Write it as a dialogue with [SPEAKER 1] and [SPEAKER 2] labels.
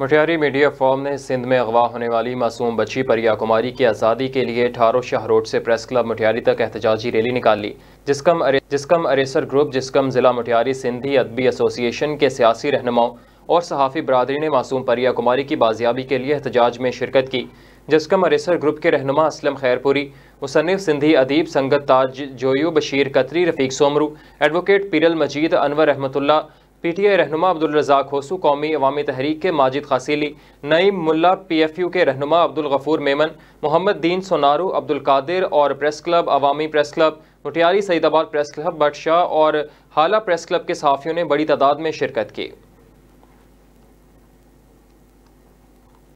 [SPEAKER 1] मुठियारी media form ने सिंध में अगवा होने वाली मासूम बच्ची परिया कुमारी की आज़ादी के लिए ठारो शाह रोड से प्रेस क्लब मुठियारी तक एहतजाजी रैली निकाल ली जिसकम अरे, जिसकम अरेसर ग्रुप जिसकम ज़िला मुठियारी सिंधी अदबी एसोसिएशन के सियासी रहनुमाओं और सहाफ़ी बरदरी ने मासूम परिया कुमारी की बाजियाबी के लिए एहतजाज में शिरकत की जिसकम अरेसर ग्रुप के रहनुमा असलम खैरपुरी मुसनफ़ सिंधी अदीब संगत ताज जोयू बशीर कतरी रफ़ीक सोमरू एडवोकेट पीरल Majeed Anwar Rahmatullah P T I रहनुमा अब्दुलरजाक होसू कौमी अवामी तहरीक के माजिद खासीली नईम मुला पी एफ यू के रहनुमा अब्दुलगफ़ूर मेमन मोहम्मद दीन सोनारू अब्दुल्कर और प्रेस क्लब अवामी press club Matiari Saeedabad press club Bhitshah और हाला प्रेस क्लब के सहाफ़ियों ने बड़ी तादाद में शिरकत की